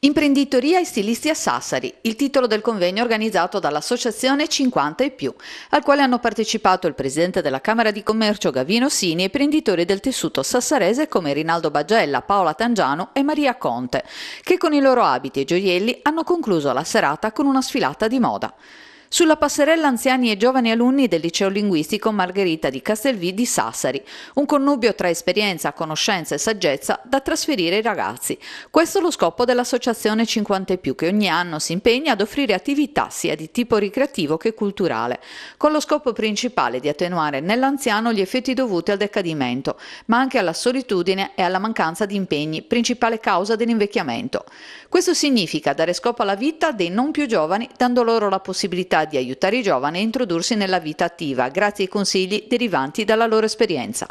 Imprenditoria e stilisti a Sassari, il titolo del convegno organizzato dall'associazione 50 e più, al quale hanno partecipato il presidente della Camera di Commercio Gavino Sini e imprenditori del tessuto sassarese come Rinaldo Bagella, Paola Tangiano e Maria Conte, che con i loro abiti e gioielli hanno concluso la serata con una sfilata di moda sulla passerella anziani e giovani alunni del liceo linguistico Margherita di Castelvì di Sassari, un connubio tra esperienza, conoscenza e saggezza da trasferire ai ragazzi. Questo è lo scopo dell'associazione 50 più che ogni anno si impegna ad offrire attività sia di tipo ricreativo che culturale, con lo scopo principale di attenuare nell'anziano gli effetti dovuti al decadimento, ma anche alla solitudine e alla mancanza di impegni, principale causa dell'invecchiamento. Questo significa dare scopo alla vita dei non più giovani, dando loro la possibilità necessità di aiutare i giovani a introdursi nella vita attiva grazie ai consigli derivanti dalla loro esperienza.